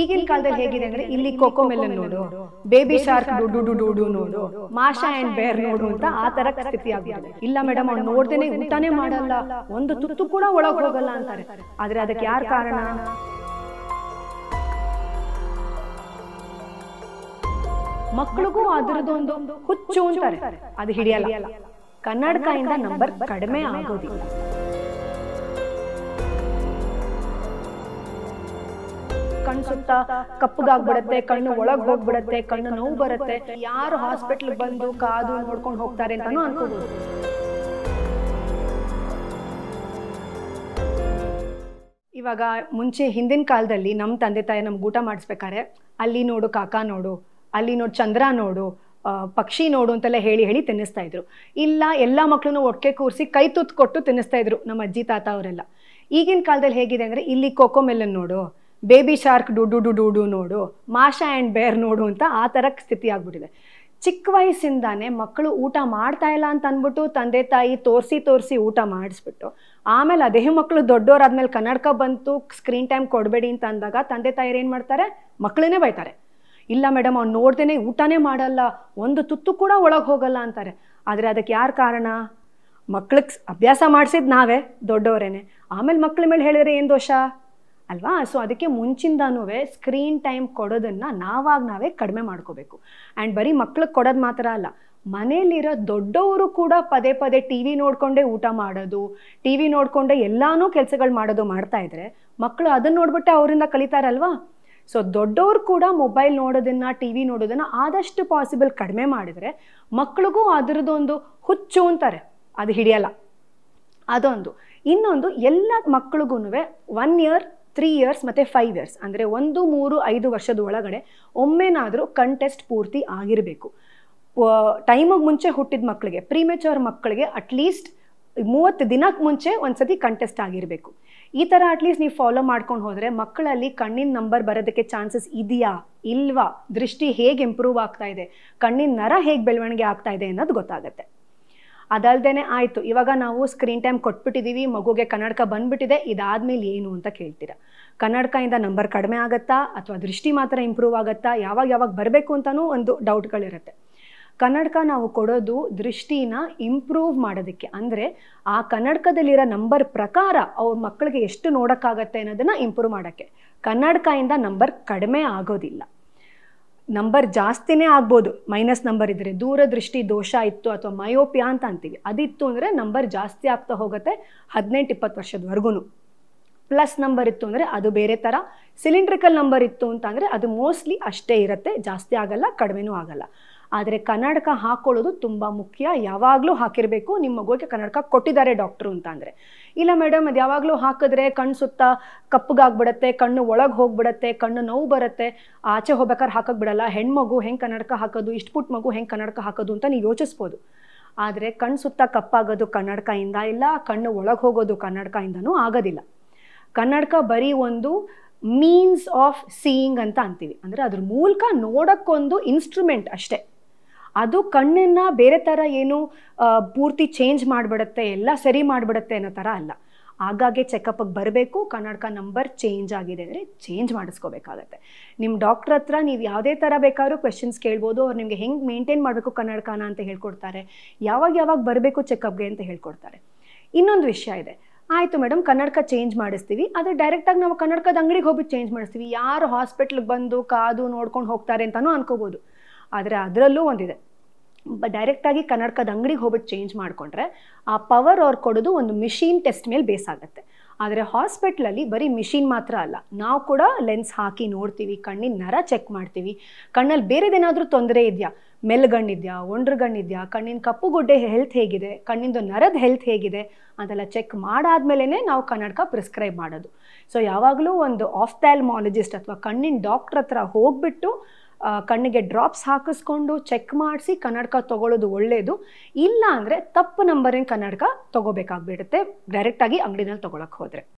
ಈಗಿನ ಕಾಲದಲ್ಲಿ ಹೇಗಿದೆ ಅಂದ್ರೆ ಇಲ್ಲಿ ಕೊಕೋ ಮೆಲನ್ ನೋಡು ಬೇಬಿ ಶಾರ್ಕ್ ಡುಡು ಡುಡು ನೋಡು ಮಾಶಾ ಅಂಡ್ ಬೇರ್ ನೋಡು ಅಂತ ಆ ತರ ಸ್ಥಿತಿ ಆಗಿದೆ ಇಲ್ಲ ಮೇಡಮ್ ಅವ್ನು ನೋಡ್ದೇನೆ ಊಟನೇ ಮಾಡಲ್ಲ ಒಂದು ತುತ್ತು ಕೂಡ ಒಳಗೆ ಹೋಗಲ್ಲ ಅಂತಾರೆ ಆದ್ರೆ ಅದಕ್ಕೆ ಯಾರು ಕಾರಣ ಮಕ್ಕಳಿಗೂ ಅದರದೊಂದು ಹುಚ್ಚು ಅಂತಾರೆ ಅದು ಹಿಡಿಯಲ್ಲ ಕನ್ನಡಕ ಇಂದ ನಂಬರ್ ಕಡಿಮೆ ಆಗೋದಿಲ್ಲ ಕಣ್ಣು ಸುತ್ತ ಕಪ್ಪಗಾಗ್ಬಿಡತ್ತೆ ಕಣ್ಣು ಒಳಗ್ ಹೋಗ್ಬಿಡತ್ತೆ ಕಣ್ಣು ನೋವು ಬರುತ್ತೆ ಯಾರು ಹಾಸ್ಪಿಟ್ಲ್ ಬಂದು ಕಾದು ನೋಡ್ಕೊಂಡು ಹೋಗ್ತಾರೆ ಅಂತಾನು ಅನ್ಕೋಬಹುದು ಇವಾಗ ಮುಂಚೆ ಹಿಂದಿನ ಕಾಲದಲ್ಲಿ ನಮ್ಮ ತಂದೆ ತಾಯಿ ನಮ್ಗೆ ಊಟ ಮಾಡಿಸ್ಬೇಕಾರೆ ಅಲ್ಲಿ ನೋಡು ಕಾಕಾ ನೋಡು ಅಲ್ಲಿ ನೋಡು ಚಂದ್ರ ನೋಡು ಪಕ್ಷಿ ನೋಡು ಅಂತೆಲ್ಲ ಹೇಳಿ ಹೇಳಿ ತಿನ್ನಿಸ್ತಾ ಇದ್ರು ಇಲ್ಲ ಎಲ್ಲ ಮಕ್ಕಳನ್ನು ಒಟ್ಟಿಗೆ ಕೂರಿಸಿ ಕೈ ತುತ್ತು ಕೊಟ್ಟು ತಿನ್ನಿಸ್ತಾ ಇದ್ರು ನಮ್ಮ ಅಜ್ಜಿ ತಾತ ಅವರೆಲ್ಲ ಈಗಿನ ಕಾಲದಲ್ಲಿ ಹೇಗಿದೆ ಅಂದರೆ ಇಲ್ಲಿ ಮೆಲನ್ ನೋಡು baby shark doo doo doo ನೋಡು ಮಾಷಾ ಆ್ಯಂಡ್ ಬೇರ್ ನೋಡು ಅಂತ ಆ ಥರ ಸ್ಥಿತಿ ಆಗ್ಬಿಟ್ಟಿದೆ ಚಿಕ್ಕ ವಯಸ್ಸಿಂದಾನೇ ಮಕ್ಕಳು ಊಟ ಮಾಡ್ತಾ ಇಲ್ಲ ಅಂತ ಅಂದ್ಬಿಟ್ಟು ತಂದೆ ತಾಯಿ ತೋರಿಸಿ ತೋರಿಸಿ ಊಟ ಮಾಡಿಸ್ಬಿಟ್ಟು ಆಮೇಲೆ ಅದೇ ಮಕ್ಕಳು ದೊಡ್ಡೋರಾದ್ಮೇಲೆ ಕನ್ನಡಕ ಬಂತು ಸ್ಕ್ರೀನ್ ಟೈಮ್ ಕೊಡಬೇಡಿ ಅಂತ ಅಂದಾಗ ತಂದೆ ತಾಯಿರು ಏನು ಮಾಡ್ತಾರೆ ಮಕ್ಕಳನ್ನೇ ಬೈತಾರೆ ಇಲ್ಲ ಮೇಡಮ್ ಅವ್ನು ನೋಡ್ದೇನೆ ಊಟನೇ ಮಾಡಲ್ಲ ಒಂದು ತುತ್ತು ಕೂಡ ಒಳಗೆ ಹೋಗಲ್ಲ ಅಂತಾರೆ ಆದರೆ ಅದಕ್ಕೆ ಯಾರು ಕಾರಣ ಮಕ್ಳಿಗೆ ಅಭ್ಯಾಸ ಮಾಡಿಸಿದ್ ನಾವೇ ದೊಡ್ಡವರೇನೆ ಆಮೇಲೆ ಮಕ್ಕಳ ಮೇಲೆ ಹೇಳಿದ್ರೆ ಏನು ದೋಷ ಅಲ್ವಾ ಸೊ ಅದಕ್ಕೆ ಮುಂಚಿಂದನೂ ಸ್ಕ್ರೀನ್ ಟೈಮ್ ಕೊಡೋದನ್ನು ನಾವಾಗ ನಾವೇ ಕಡಿಮೆ ಮಾಡ್ಕೋಬೇಕು ಆ್ಯಂಡ್ ಬರೀ ಮಕ್ಳಿಗೆ ಕೊಡೋದು ಮಾತ್ರ ಅಲ್ಲ ಮನೆಯಲ್ಲಿರೋ ದೊಡ್ಡವರು ಕೂಡ ಪದೇ ಪದೇ ಟಿ ವಿ ನೋಡಿಕೊಂಡೇ ಊಟ ಮಾಡೋದು ಟಿ ವಿ ನೋಡಿಕೊಂಡೇ ಎಲ್ಲನೂ ಕೆಲಸಗಳು ಮಾಡೋದು ಮಾಡ್ತಾ ಇದ್ರೆ ಮಕ್ಕಳು ಅದನ್ನ ನೋಡ್ಬಿಟ್ಟೆ ಅವರಿಂದ ಕಲಿತಾರಲ್ವಾ ಸೊ ದೊಡ್ಡವರು ಕೂಡ ಮೊಬೈಲ್ ನೋಡೋದನ್ನು ಟಿ ವಿ ನೋಡೋದನ್ನು ಆದಷ್ಟು ಪಾಸಿಬಲ್ ಕಡಿಮೆ ಮಾಡಿದರೆ ಮಕ್ಳಿಗೂ ಅದರದ್ದೊಂದು ಹುಚ್ಚು ಅಂತಾರೆ ಅದು ಹಿಡಿಯಲ್ಲ ಅದೊಂದು ಇನ್ನೊಂದು ಎಲ್ಲ ಮಕ್ಕಳಿಗೂ ಒನ್ ಇಯರ್ ತ್ರೀ ಇಯರ್ಸ್ ಮತ್ತು ಫೈವ್ ಇಯರ್ಸ್ ಅಂದರೆ ಒಂದು ಮೂರು ಐದು ವರ್ಷದ ಒಳಗಡೆ ಒಮ್ಮೆನಾದರೂ ಕಂಟೆಸ್ಟ್ ಪೂರ್ತಿ ಆಗಿರಬೇಕು ಟೈಮಿಗೆ ಮುಂಚೆ ಹುಟ್ಟಿದ ಮಕ್ಕಳಿಗೆ ಪ್ರೀಮೆಚೋರ್ ಮಕ್ಕಳಿಗೆ ಅಟ್ಲೀಸ್ಟ್ ಮೂವತ್ತು ದಿನಕ್ಕೆ ಮುಂಚೆ ಒಂದ್ಸತಿ ಕಂಟೆಸ್ಟ್ ಆಗಿರಬೇಕು ಈ ಥರ ಅಟ್ಲೀಸ್ಟ್ ನೀವು ಫಾಲೋ ಮಾಡ್ಕೊಂಡು ಹೋದರೆ ಮಕ್ಕಳಲ್ಲಿ ಕಣ್ಣಿನ ನಂಬರ್ ಬರೋದಕ್ಕೆ ಚಾನ್ಸಸ್ ಇದೆಯಾ ಇಲ್ವಾ ದೃಷ್ಟಿ ಹೇಗೆ ಇಂಪ್ರೂವ್ ಆಗ್ತಾ ಇದೆ ಕಣ್ಣಿನ ನರ ಹೇಗೆ ಬೆಳವಣಿಗೆ ಆಗ್ತಾ ಇದೆ ಅನ್ನೋದು ಗೊತ್ತಾಗುತ್ತೆ ಅದಲ್ದೇ ಆಯಿತು ಇವಾಗ ನಾವು ಸ್ಕ್ರೀನ್ ಟೈಮ್ ಕೊಟ್ಬಿಟ್ಟಿದ್ದೀವಿ ಮಗುಗೆ ಕನ್ನಡಕ ಬಂದ್ಬಿಟ್ಟಿದೆ ಇದಾದ್ಮೇಲೆ ಏನು ಅಂತ ಕೇಳ್ತೀರಾ ಕನ್ನಡಕ ಇಂದ ನಂಬರ್ ಕಡಿಮೆ ಆಗತ್ತಾ ಅಥವಾ ದೃಷ್ಟಿ ಮಾತ್ರ ಇಂಪ್ರೂವ್ ಆಗತ್ತಾ ಯಾವಾಗ ಯಾವಾಗ ಬರಬೇಕು ಅಂತಲೂ ಒಂದು ಡೌಟ್ಗಳಿರುತ್ತೆ ಕನ್ನಡಕ ನಾವು ಕೊಡೋದು ದೃಷ್ಟಿನ ಇಂಪ್ರೂವ್ ಮಾಡೋದಕ್ಕೆ ಅಂದರೆ ಆ ಕನ್ನಡಕದಲ್ಲಿರೋ ನಂಬರ್ ಪ್ರಕಾರ ಅವ್ರ ಮಕ್ಕಳಿಗೆ ಎಷ್ಟು ನೋಡೋಕ್ಕಾಗತ್ತೆ ಅನ್ನೋದನ್ನು ಇಂಪ್ರೂವ್ ಮಾಡೋಕ್ಕೆ ಇಂದ ನಂಬರ್ ಕಡಿಮೆ ಆಗೋದಿಲ್ಲ ನಂಬರ್ ಜಾಸ್ತಿನೇ ಆಗ್ಬೋದು ಮೈನಸ್ ನಂಬರ್ ಇದ್ದರೆ ದೃಷ್ಟಿ ದೋಷ ಇತ್ತು ಅಥವಾ ಮಯೋಪಿಯಾ ಅಂತ ಅಂತೀವಿ ಅದಿತ್ತು ಅಂದರೆ ನಂಬರ್ ಜಾಸ್ತಿ ಆಗ್ತಾ ಹೋಗುತ್ತೆ ಹದಿನೆಂಟು ಇಪ್ಪತ್ತು ವರ್ಷದವರೆಗೂ ಪ್ಲಸ್ ನಂಬರ್ ಇತ್ತು ಅಂದರೆ ಅದು ಬೇರೆ ಥರ ಸಿಲಿಂಡ್ರಿಕಲ್ ನಂಬರ್ ಇತ್ತು ಅಂತ ಅಂದರೆ ಅದು ಮೋಸ್ಟ್ಲಿ ಅಷ್ಟೇ ಇರುತ್ತೆ ಜಾಸ್ತಿ ಆಗಲ್ಲ ಕಡಿಮೆನೂ ಆಗಲ್ಲ ಆದರೆ ಕನ್ನಡಕ ಹಾಕೊಳ್ಳೋದು ತುಂಬ ಮುಖ್ಯ ಯಾವಾಗಲೂ ಹಾಕಿರಬೇಕು ನಿಮ್ಮ ಮಗುವಿಗೆ ಕನ್ನಡಕ ಕೊಟ್ಟಿದ್ದಾರೆ ಡಾಕ್ಟ್ರು ಅಂತಂದರೆ ಇಲ್ಲ ಮೇಡಮ್ ಅದು ಯಾವಾಗಲೂ ಹಾಕಿದ್ರೆ ಕಣ್ಣು ಸುತ್ತ ಕಪ್ಪಗಾಗ್ಬಿಡತ್ತೆ ಕಣ್ಣು ಒಳಗೆ ಹೋಗ್ಬಿಡತ್ತೆ ಕಣ್ಣು ನೋವು ಬರುತ್ತೆ ಆಚೆ ಹೋಗ್ಬೇಕಾದ್ರೆ ಹಾಕಕ್ಕೆ ಬಿಡಲ್ಲ ಹೆಣ್ಮಗು ಹೆಂಗೆ ಕನ್ನಡಕ ಹಾಕೋದು ಇಷ್ಟು ಪುಟ್ಟ ಮಗು ಹೆಂಗೆ ಕನ್ನಡಕ ಹಾಕೋದು ಅಂತ ನೀವು ಯೋಚಿಸ್ಬೋದು ಆದರೆ ಕಣ್ಣು ಸುತ್ತ ಕಪ್ಪಾಗೋದು ಕನ್ನಡಕ ಇಲ್ಲ ಕಣ್ಣು ಒಳಗೆ ಹೋಗೋದು ಕನ್ನಡಕ ಆಗೋದಿಲ್ಲ ಕನ್ನಡಕ ಬರೀ ಒಂದು ಮೀನ್ಸ್ ಆಫ್ ಸೀಯಿಂಗ್ ಅಂತ ಅಂತೀವಿ ಅಂದರೆ ಅದ್ರ ಮೂಲಕ ನೋಡೋಕ್ಕೊಂದು ಇನ್ಸ್ಟ್ರೂಮೆಂಟ್ ಅಷ್ಟೇ ಅದು ಕಣ್ಣನ್ನು ಬೇರೆ ಥರ ಏನು ಪೂರ್ತಿ ಚೇಂಜ್ ಮಾಡಿಬಿಡುತ್ತೆ ಎಲ್ಲ ಸರಿ ಮಾಡಿಬಿಡುತ್ತೆ ಅನ್ನೋ ಥರ ಅಲ್ಲ ಆಗಾಗ್ಗೆ ಚೆಕಪ್ಗೆ ಬರಬೇಕು ಕನ್ನಡಕ ನಂಬರ್ ಚೇಂಜ್ ಆಗಿದೆ ಅಂದರೆ ಚೇಂಜ್ ಮಾಡಿಸ್ಕೋಬೇಕಾಗತ್ತೆ ನಿಮ್ಮ ಡಾಕ್ಟ್ರ್ ಹತ್ರ ನೀವು ಯಾವುದೇ ಥರ ಬೇಕಾದ್ರೂ ಕ್ವೆಶನ್ಸ್ ಕೇಳ್ಬೋದು ಅವ್ರು ನಿಮಗೆ ಹೆಂಗೆ ಮೇಂಟೈನ್ ಮಾಡಬೇಕು ಕನ್ನಡಕನ ಅಂತ ಹೇಳ್ಕೊಡ್ತಾರೆ ಯಾವಾಗ ಯಾವಾಗ ಬರಬೇಕು ಚೆಕಪ್ಗೆ ಅಂತ ಹೇಳ್ಕೊಡ್ತಾರೆ ಇನ್ನೊಂದು ವಿಷಯ ಇದೆ ಆಯಿತು ಮೇಡಮ್ ಕನ್ನಡಕ ಚೇಂಜ್ ಮಾಡಿಸ್ತೀವಿ ಆದರೆ ಡೈರೆಕ್ಟಾಗಿ ನಾವು ಕನ್ನಡಕದ ಅಂಗಡಿಗೆ ಹೋಗಿ ಚೇಂಜ್ ಮಾಡಿಸ್ತೀವಿ ಯಾರು ಹಾಸ್ಪಿಟ್ಲಿಗೆ ಬಂದು ಕಾದು ನೋಡ್ಕೊಂಡು ಹೋಗ್ತಾರೆ ಅಂತಲೂ ಅನ್ಕೋಬೋದು ಆದರೆ ಅದರಲ್ಲೂ ಒಂದಿದೆ ಡೈರೆಕ್ಟಾಗಿ ಕನ್ನಡಕದ ಅಂಗಡಿಗೆ ಹೋಗಿ ಚೇಂಜ್ ಮಾಡಿಕೊಂಡ್ರೆ ಆ ಪವರ್ ಅವ್ರು ಕೊಡೋದು ಒಂದು ಮಿಷಿನ್ ಟೆಸ್ಟ್ ಮೇಲೆ ಬೇಸ್ ಆಗುತ್ತೆ ಆದರೆ ಹಾಸ್ಪಿಟ್ಲಲ್ಲಿ ಬರೀ ಮಿಷಿನ್ ಮಾತ್ರ ಅಲ್ಲ ನಾವು ಕೂಡ ಲೆನ್ಸ್ ಹಾಕಿ ನೋಡ್ತೀವಿ ಕಣ್ಣಿನ ನರ ಚೆಕ್ ಮಾಡ್ತೀವಿ ಕಣ್ಣಲ್ಲಿ ಬೇರೆದೇನಾದರೂ ತೊಂದರೆ ಇದೆಯಾ ಒಂಡ್ರ ಒಂಡ್ರಗಣ್ಣಿದೆಯಾ ಕಣ್ಣಿನ ಕಪ್ಪುಗುಡ್ಡೆ ಹೆಲ್ತ್ ಹೇಗಿದೆ ಕಣ್ಣಿಂದು ನರದ ಹೆಲ್ತ್ ಹೇಗಿದೆ ಅಂತೆಲ್ಲ ಚೆಕ್ ಮಾಡಾದ್ಮೇಲೆ ನಾವು ಕನ್ನಡಕ ಪ್ರಿಸ್ಕ್ರೈಬ್ ಮಾಡೋದು ಸೊ ಯಾವಾಗಲೂ ಒಂದು ಆಫ್ಥಾಲ್ಮಾಲಜಿಸ್ಟ್ ಅಥವಾ ಕಣ್ಣಿನ ಡಾಕ್ಟ್ರ್ ಹತ್ರ ಹೋಗ್ಬಿಟ್ಟು ಕಣ್ಣಿಗೆ ಡ್ರಾಪ್ಸ್ ಹಾಕಿಸ್ಕೊಂಡು ಚೆಕ್ ಮಾಡಿಸಿ ಕನ್ನಡಕ ತೊಗೊಳ್ಳೋದು ಒಳ್ಳೆಯದು ಇಲ್ಲ ಅಂದರೆ ತಪ್ಪು ನಂಬರಿನ ಕನ್ನಡಕ ತೊಗೋಬೇಕಾಗ್ಬಿಡುತ್ತೆ ಡೈರೆಕ್ಟಾಗಿ ಅಂಗಡಿನಲ್ಲಿ ತೊಗೊಳಕ್ಕೆ ಹೋದರೆ